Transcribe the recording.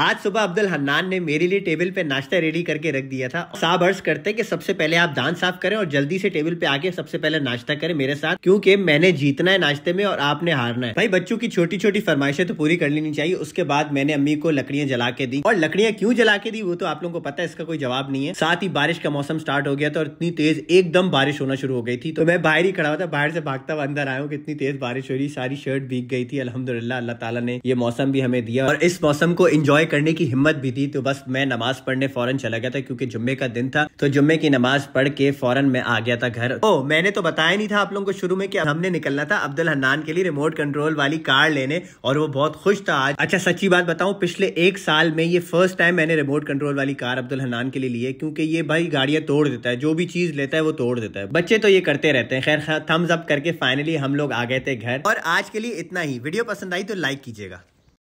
आज सुबह अब्दुल हन्नान ने मेरे लिए टेबल पे नाश्ता रेडी करके रख दिया था साहब अर्ज करते कि सबसे पहले आप दान साफ करें और जल्दी से टेबल पे आके सबसे पहले नाश्ता करें मेरे साथ क्योंकि मैंने जीतना है नाश्ते में और आपने हारना है भाई बच्चों की छोटी छोटी फरमाइशें तो पूरी कर लेनी चाहिए उसके बाद मैंने अम्मी को लकड़ियां जला के दी और लकड़ियां क्यूँ जला के दी वो तो आप लोगों को पता है इसका कोई जवाब नहीं है साथ ही बारिश का मौसम स्टार्ट हो गया था और इतनी तेज एकदम बारिश होना शुरू हो गई थी तो मैं बाहर ही खड़ा हुआ था बाहर से भागता हुआ अंदर आया हूँ इतनी तेज बारिश हो रही सारी शर्ट भीग गई थी अलहमदुल्ला अल्लाह ताला ने ये मौसम भी हमें दिया और इस मौसम को इंजॉय करने की हिम्मत भी थी तो बस मैं नमाज पढ़ने फौरन चला गया था क्योंकि जुम्मे का दिन था तो जुम्मे की नमाज पढ़ के फौरन मैं आ गया था घर ओ मैंने तो बताया नहीं था आप लोगों को शुरू में कि हमने निकलना था अब्दुल हन्नान के लिए रिमोट कंट्रोल वाली कार लेने और वो बहुत खुश था आज अच्छा सच्ची बात बताऊँ पिछले एक साल में ये फर्स्ट टाइम मैंने रिमोट कंट्रोल वाली कार अब्दुल हन्नान के लिए ली है क्योंकि ये भाई गाड़ियां तोड़ देता है जो भी चीज लेता है वो तोड़ देता है बच्चे तो ये करते रहते हैं खैर थम्स अप करके फाइनली हम लोग आ गए थे घर और आज के लिए इतना ही वीडियो पसंद आई तो लाइक कीजिएगा